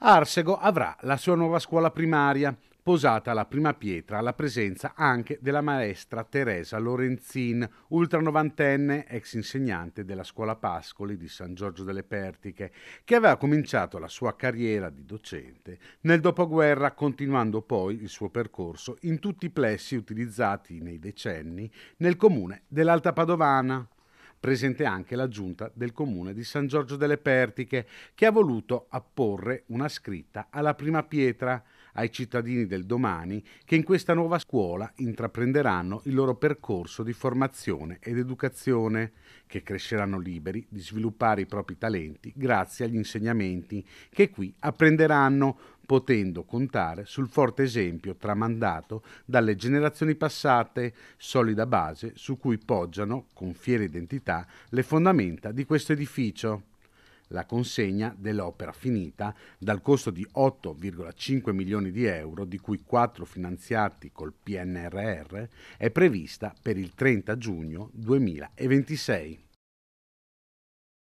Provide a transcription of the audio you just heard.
Arsego avrà la sua nuova scuola primaria, posata la prima pietra alla presenza anche della maestra Teresa Lorenzin, ultranovantenne, ex insegnante della scuola Pascoli di San Giorgio delle Pertiche, che aveva cominciato la sua carriera di docente nel dopoguerra, continuando poi il suo percorso in tutti i plessi utilizzati nei decenni nel comune dell'Alta Padovana presente anche la giunta del comune di San Giorgio delle Pertiche, che ha voluto apporre una scritta alla prima pietra ai cittadini del domani che in questa nuova scuola intraprenderanno il loro percorso di formazione ed educazione, che cresceranno liberi di sviluppare i propri talenti grazie agli insegnamenti che qui apprenderanno, potendo contare sul forte esempio tramandato dalle generazioni passate, solida base su cui poggiano, con fiera identità, le fondamenta di questo edificio. La consegna dell'opera finita, dal costo di 8,5 milioni di euro, di cui 4 finanziati col PNRR, è prevista per il 30 giugno 2026.